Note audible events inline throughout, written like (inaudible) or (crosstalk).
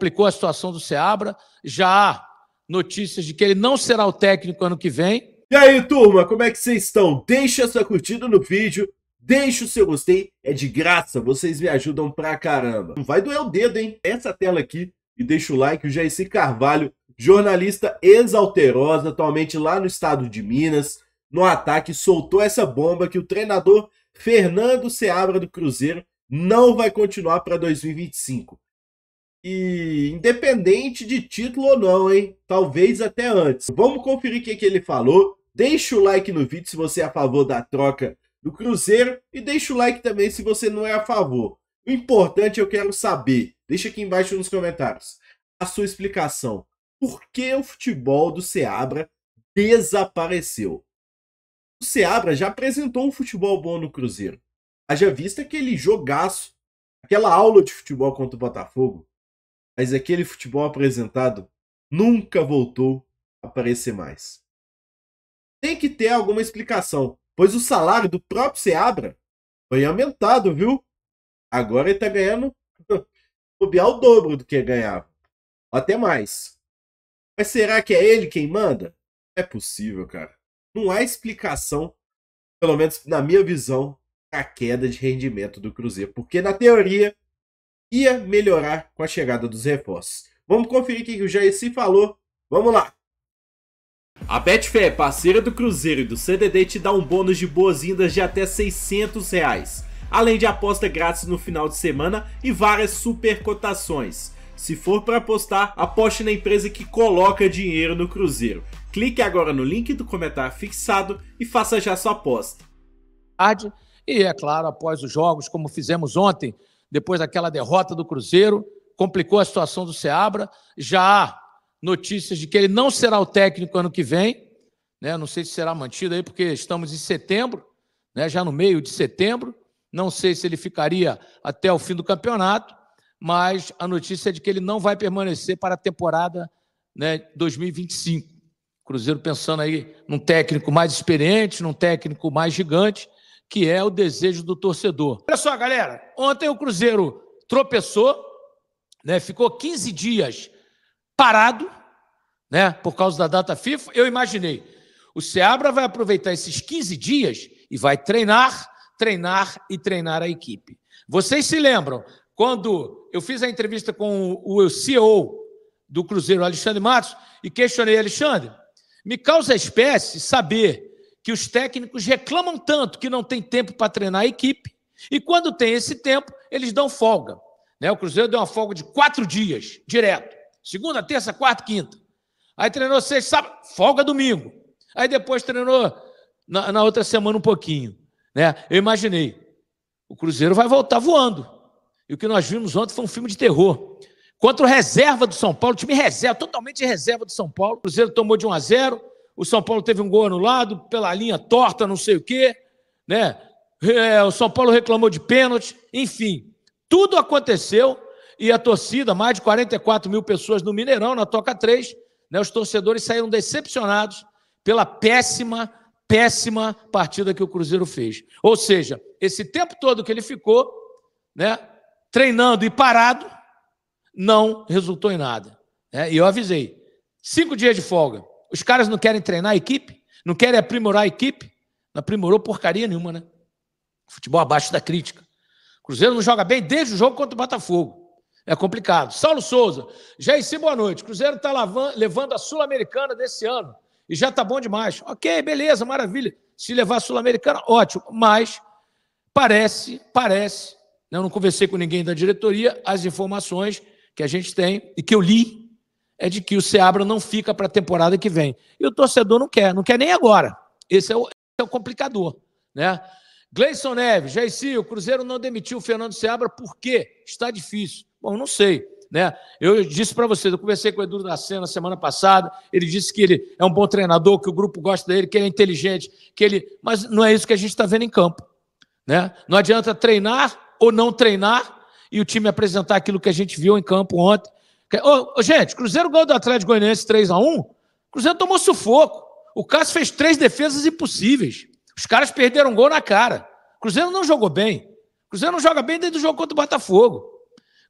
complicou a situação do Seabra. Já há notícias de que ele não será o técnico ano que vem. E aí, turma, como é que vocês estão? Deixa sua curtida no vídeo, deixa o seu gostei, é de graça, vocês me ajudam pra caramba. Não vai doer o dedo, hein? Essa tela aqui e deixa o like. O Jair Carvalho, jornalista exalterosa, atualmente lá no estado de Minas, no ataque, soltou essa bomba que o treinador Fernando Seabra do Cruzeiro não vai continuar para 2025. E independente de título ou não, hein? Talvez até antes. Vamos conferir o que, que ele falou. Deixa o like no vídeo se você é a favor da troca do Cruzeiro. E deixa o like também se você não é a favor. O importante eu quero saber. Deixa aqui embaixo nos comentários a sua explicação. Por que o futebol do Seabra desapareceu? O Seabra já apresentou um futebol bom no Cruzeiro. Haja vista aquele jogaço, aquela aula de futebol contra o Botafogo mas aquele futebol apresentado nunca voltou a aparecer mais. Tem que ter alguma explicação, pois o salário do próprio Seabra foi aumentado, viu? Agora ele tá ganhando bobear (laughs) o dobro do que ganhava. Até mais. Mas será que é ele quem manda? É possível, cara. Não há explicação, pelo menos na minha visão, a queda de rendimento do Cruzeiro. Porque, na teoria, ia melhorar com a chegada dos reforços. Vamos conferir o que o Jair se falou. Vamos lá! A Betfair, parceira do Cruzeiro e do CDD, te dá um bônus de boas-vindas de até 600 reais, além de aposta grátis no final de semana e várias super cotações. Se for para apostar, aposte na empresa que coloca dinheiro no Cruzeiro. Clique agora no link do comentário fixado e faça já sua aposta. E é claro, após os jogos, como fizemos ontem, depois daquela derrota do Cruzeiro, complicou a situação do Ceabra. Já há notícias de que ele não será o técnico ano que vem, né? Não sei se será mantido aí, porque estamos em setembro, né? Já no meio de setembro. Não sei se ele ficaria até o fim do campeonato, mas a notícia é de que ele não vai permanecer para a temporada né, 2025. Cruzeiro pensando aí num técnico mais experiente, num técnico mais gigante, que é o desejo do torcedor. Olha só, galera, ontem o Cruzeiro tropeçou, né? Ficou 15 dias parado, né? Por causa da data FIFA. Eu imaginei, o Seabra vai aproveitar esses 15 dias e vai treinar, treinar e treinar a equipe. Vocês se lembram quando eu fiz a entrevista com o CEO do Cruzeiro, Alexandre Matos, e questionei Alexandre, me causa espécie saber que os técnicos reclamam tanto que não tem tempo para treinar a equipe, e quando tem esse tempo, eles dão folga. Né? O Cruzeiro deu uma folga de quatro dias, direto. Segunda, terça, quarta, quinta. Aí treinou sexta, sábado, folga domingo. Aí depois treinou na, na outra semana um pouquinho. Né? Eu imaginei, o Cruzeiro vai voltar voando. E o que nós vimos ontem foi um filme de terror. Contra o reserva do São Paulo, time reserva, totalmente reserva do São Paulo. O Cruzeiro tomou de 1 a 0, o São Paulo teve um gol anulado pela linha torta, não sei o quê, né? É, o São Paulo reclamou de pênalti, enfim, tudo aconteceu e a torcida, mais de 44 mil pessoas no Mineirão, na Toca 3, né, os torcedores saíram decepcionados pela péssima, péssima partida que o Cruzeiro fez. Ou seja, esse tempo todo que ele ficou, né, treinando e parado, não resultou em nada. Né? E eu avisei: cinco dias de folga. Os caras não querem treinar a equipe? Não querem aprimorar a equipe? Não aprimorou porcaria nenhuma, né? Futebol abaixo da crítica. Cruzeiro não joga bem desde o jogo contra o Botafogo. É complicado. Saulo Souza, Jair, boa noite. Cruzeiro está levando a Sul-Americana desse ano e já está bom demais. Ok, beleza, maravilha. Se levar a Sul-Americana, ótimo. Mas parece, parece, né, eu não conversei com ninguém da diretoria, as informações que a gente tem e que eu li é de que o Seabra não fica para a temporada que vem. E o torcedor não quer, não quer nem agora. Esse é o, esse é o complicador, né? Gleison Neves, Jair, o Cruzeiro não demitiu o Fernando Seabra por quê? Está difícil. Bom, não sei. Né? Eu disse para vocês, eu conversei com o Edu da Sena semana passada, ele disse que ele é um bom treinador, que o grupo gosta dele, que ele é inteligente, que ele. Mas não é isso que a gente está vendo em campo. Né? Não adianta treinar ou não treinar e o time apresentar aquilo que a gente viu em campo ontem Oh, gente, Cruzeiro ganhou do Atlético Goianiense 3 a 1 Cruzeiro tomou sufoco. O Cássio fez três defesas impossíveis. Os caras perderam gol na cara. Cruzeiro não jogou bem. Cruzeiro não joga bem desde o jogo contra o Botafogo.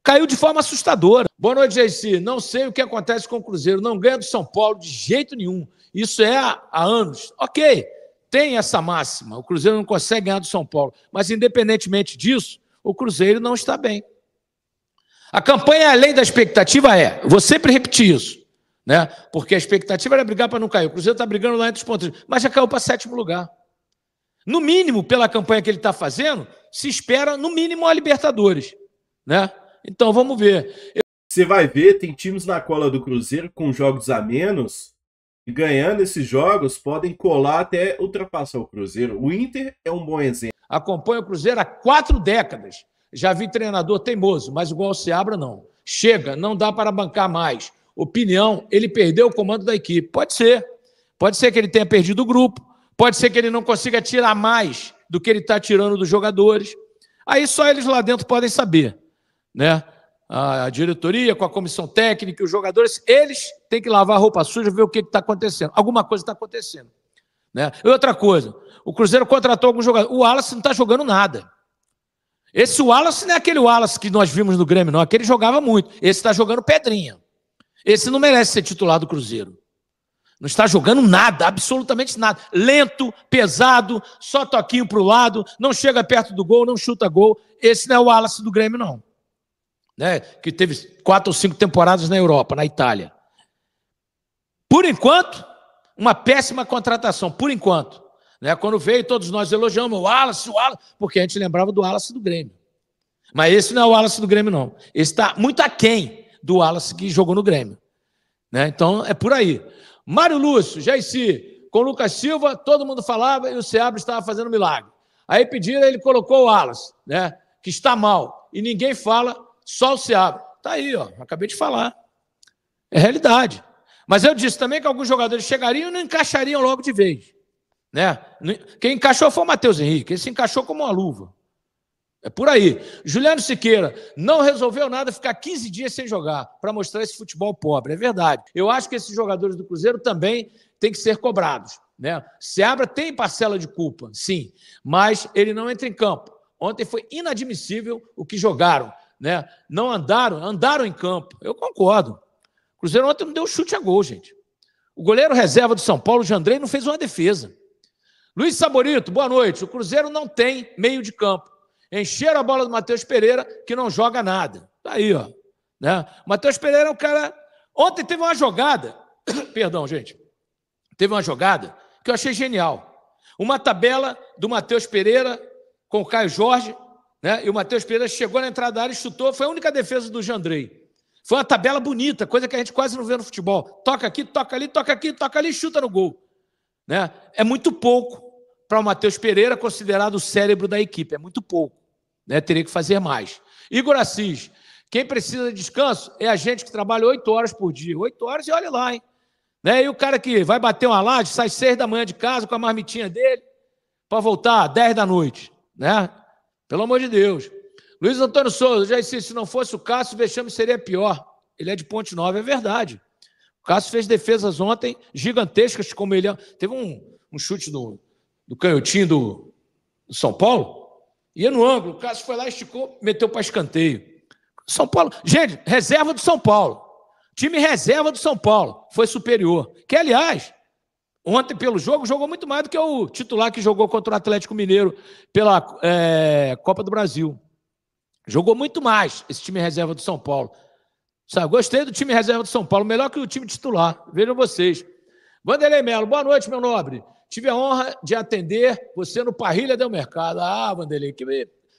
Caiu de forma assustadora. Boa noite, JC. Não sei o que acontece com o Cruzeiro. Não ganha do São Paulo de jeito nenhum. Isso é há anos. Ok, tem essa máxima. O Cruzeiro não consegue ganhar do São Paulo. Mas, independentemente disso, o Cruzeiro não está bem. A campanha é além da expectativa é, vou sempre repetir isso, né? Porque a expectativa era brigar para não cair. O Cruzeiro está brigando lá entre os pontos, mas já caiu para sétimo lugar. No mínimo, pela campanha que ele está fazendo, se espera no mínimo a Libertadores, né? Então vamos ver. Eu... Você vai ver, tem times na cola do Cruzeiro com jogos a menos e ganhando esses jogos podem colar até ultrapassar o Cruzeiro. O Inter é um bom exemplo. Acompanha o Cruzeiro há quatro décadas. Já vi treinador teimoso, mas igual se abra, não. Chega, não dá para bancar mais. Opinião, ele perdeu o comando da equipe. Pode ser. Pode ser que ele tenha perdido o grupo. Pode ser que ele não consiga tirar mais do que ele está tirando dos jogadores. Aí só eles lá dentro podem saber, né? A diretoria, com a comissão técnica, os jogadores, eles têm que lavar a roupa suja, ver o que está acontecendo. Alguma coisa está acontecendo. Né? outra coisa, o Cruzeiro contratou alguns jogadores. O Alisson não está jogando nada. Esse Wallace não é aquele Wallace que nós vimos no Grêmio, não. Aquele jogava muito. Esse está jogando pedrinha. Esse não merece ser titular do Cruzeiro. Não está jogando nada, absolutamente nada. Lento, pesado, só toquinho para o lado, não chega perto do gol, não chuta gol. Esse não é o Wallace do Grêmio, não. Né? Que teve quatro ou cinco temporadas na Europa, na Itália. Por enquanto, uma péssima contratação, por enquanto. Né? Quando veio, todos nós elogiamos o Wallace, o Wallace, porque a gente lembrava do Wallace do Grêmio. Mas esse não é o Wallace do Grêmio, não. Esse está muito aquém do Wallace que jogou no Grêmio. Né? Então, é por aí. Mário Lúcio, Jaici, com o Lucas Silva, todo mundo falava e o Seabra estava fazendo milagre. Aí pediram, ele colocou o Wallace, né? que está mal. E ninguém fala, só o Seabra. Está aí, ó, acabei de falar. É realidade. Mas eu disse também que alguns jogadores chegariam e não encaixariam logo de vez. Né? Quem encaixou foi o Matheus Henrique, ele se encaixou como uma luva. É por aí. Juliano Siqueira, não resolveu nada ficar 15 dias sem jogar para mostrar esse futebol pobre. É verdade. Eu acho que esses jogadores do Cruzeiro também têm que ser cobrados. Né? Seabra tem parcela de culpa, sim, mas ele não entra em campo. Ontem foi inadmissível o que jogaram. Né? Não andaram, andaram em campo. Eu concordo. O Cruzeiro ontem não deu chute a gol, gente. O goleiro reserva do São Paulo, o Jandrei, não fez uma defesa. Luiz Saborito, boa noite. O Cruzeiro não tem meio de campo. Encheram a bola do Matheus Pereira, que não joga nada. Tá aí, ó. Né? Matheus Pereira é um cara. Ontem teve uma jogada. (coughs) Perdão, gente. Teve uma jogada que eu achei genial. Uma tabela do Matheus Pereira com o Caio Jorge, né? E o Matheus Pereira chegou na entrada da área e chutou. Foi a única defesa do Jandrei. Foi uma tabela bonita, coisa que a gente quase não vê no futebol. Toca aqui, toca ali, toca aqui, toca ali, chuta no gol. Né? É muito pouco para o Matheus Pereira, considerado o cérebro da equipe. É muito pouco, né? teria que fazer mais. Igor Assis, quem precisa de descanso é a gente que trabalha oito horas por dia. Oito horas e olha lá, hein? Né? E o cara que vai bater uma laje, sai seis da manhã de casa com a marmitinha dele, para voltar dez da noite, né? Pelo amor de Deus. Luiz Antônio Souza, já disse, se não fosse o Cássio, o vexame seria pior. Ele é de Ponte Nova, é verdade. O Cássio fez defesas ontem gigantescas, como ele... É. Teve um, um chute do do canhotinho do, do São Paulo, ia no ângulo, o Cássio foi lá, esticou, meteu para escanteio. São Paulo, gente, reserva do São Paulo. Time reserva do São Paulo foi superior. Que, aliás, ontem pelo jogo jogou muito mais do que o titular que jogou contra o Atlético Mineiro pela é, Copa do Brasil. Jogou muito mais esse time reserva do São Paulo. Sabe, gostei do time reserva do São Paulo, melhor que o time titular. Vejam vocês. Vanderlei Melo, boa noite, meu nobre. Tive a honra de atender você no Parrilha do Mercado. Ah, Vanderlei, que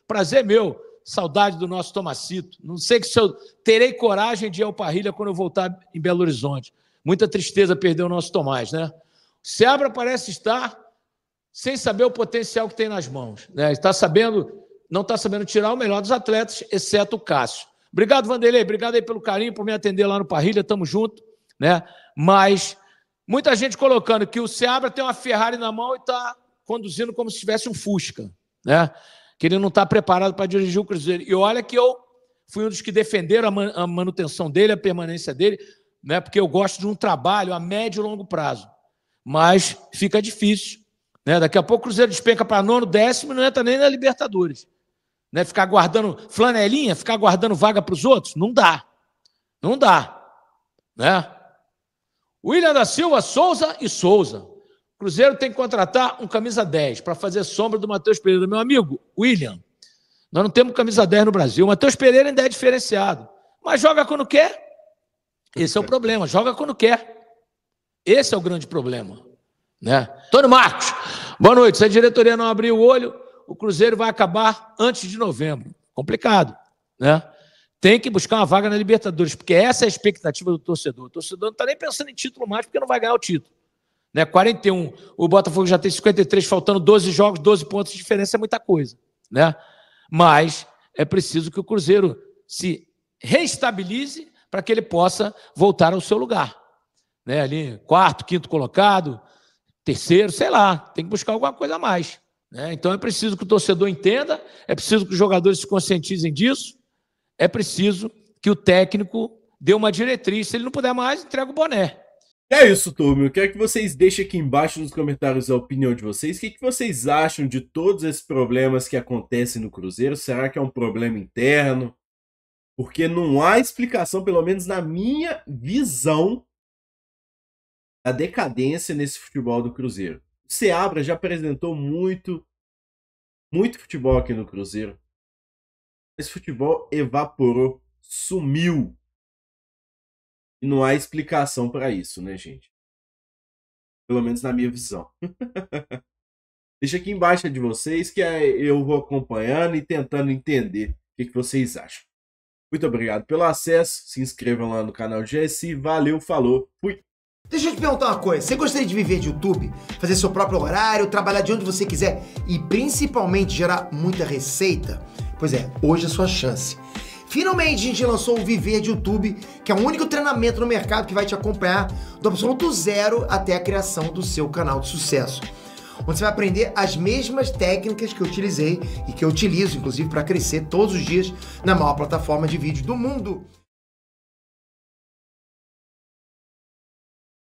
prazer meu. Saudade do nosso Tomacito. Não sei se eu terei coragem de ir ao Parrilha quando eu voltar em Belo Horizonte. Muita tristeza perder o nosso Tomás, né? O Seabra parece estar sem saber o potencial que tem nas mãos. Né? Está sabendo, não está sabendo tirar o melhor dos atletas, exceto o Cássio. Obrigado, Vanderlei. Obrigado aí pelo carinho, por me atender lá no Parrilha. Tamo junto. Né? Mas Muita gente colocando que o Seabra tem uma Ferrari na mão e está conduzindo como se tivesse um Fusca, né? Que ele não está preparado para dirigir o Cruzeiro. E olha que eu fui um dos que defenderam a, man a manutenção dele, a permanência dele, né? Porque eu gosto de um trabalho a médio e longo prazo. Mas fica difícil, né? Daqui a pouco o Cruzeiro despenca para nono, décimo, e não entra nem na Libertadores, né? Ficar guardando flanelinha, ficar guardando vaga para os outros, não dá, não dá, né? William da Silva, Souza e Souza. Cruzeiro tem que contratar um camisa 10 para fazer sombra do Matheus Pereira. Meu amigo, William, nós não temos camisa 10 no Brasil. O Matheus Pereira ainda é diferenciado. Mas joga quando quer. Esse é o problema. Joga quando quer. Esse é o grande problema. Né? Tony Marcos, boa noite. Se a diretoria não abrir o olho, o Cruzeiro vai acabar antes de novembro. Complicado, né? tem que buscar uma vaga na Libertadores, porque essa é a expectativa do torcedor. O torcedor não está nem pensando em título mais, porque não vai ganhar o título. Né? 41, o Botafogo já tem 53, faltando 12 jogos, 12 pontos de diferença é muita coisa. Né? Mas é preciso que o Cruzeiro se reestabilize para que ele possa voltar ao seu lugar. Né? Ali, quarto, quinto colocado, terceiro, sei lá, tem que buscar alguma coisa a mais. Né? Então é preciso que o torcedor entenda, é preciso que os jogadores se conscientizem disso é preciso que o técnico dê uma diretriz. Se ele não puder mais, entrega o boné. É isso, turma. Eu quero que vocês deixem aqui embaixo nos comentários a opinião de vocês. O que, que vocês acham de todos esses problemas que acontecem no Cruzeiro? Será que é um problema interno? Porque não há explicação, pelo menos na minha visão, da decadência nesse futebol do Cruzeiro. O Seabra já apresentou muito, muito futebol aqui no Cruzeiro. Esse futebol evaporou, sumiu. E não há explicação para isso, né, gente? Pelo menos na minha visão. (laughs) Deixa aqui embaixo de vocês que eu vou acompanhando e tentando entender o que vocês acham. Muito obrigado pelo acesso, se inscrevam lá no canal GSI, valeu, falou, fui! Deixa eu te perguntar uma coisa, você gostaria de viver de YouTube? Fazer seu próprio horário, trabalhar de onde você quiser e principalmente gerar muita receita? Pois é, hoje é sua chance. Finalmente a gente lançou o Viver de YouTube, que é o único treinamento no mercado que vai te acompanhar do absoluto zero até a criação do seu canal de sucesso. Onde você vai aprender as mesmas técnicas que eu utilizei e que eu utilizo, inclusive, para crescer todos os dias na maior plataforma de vídeo do mundo.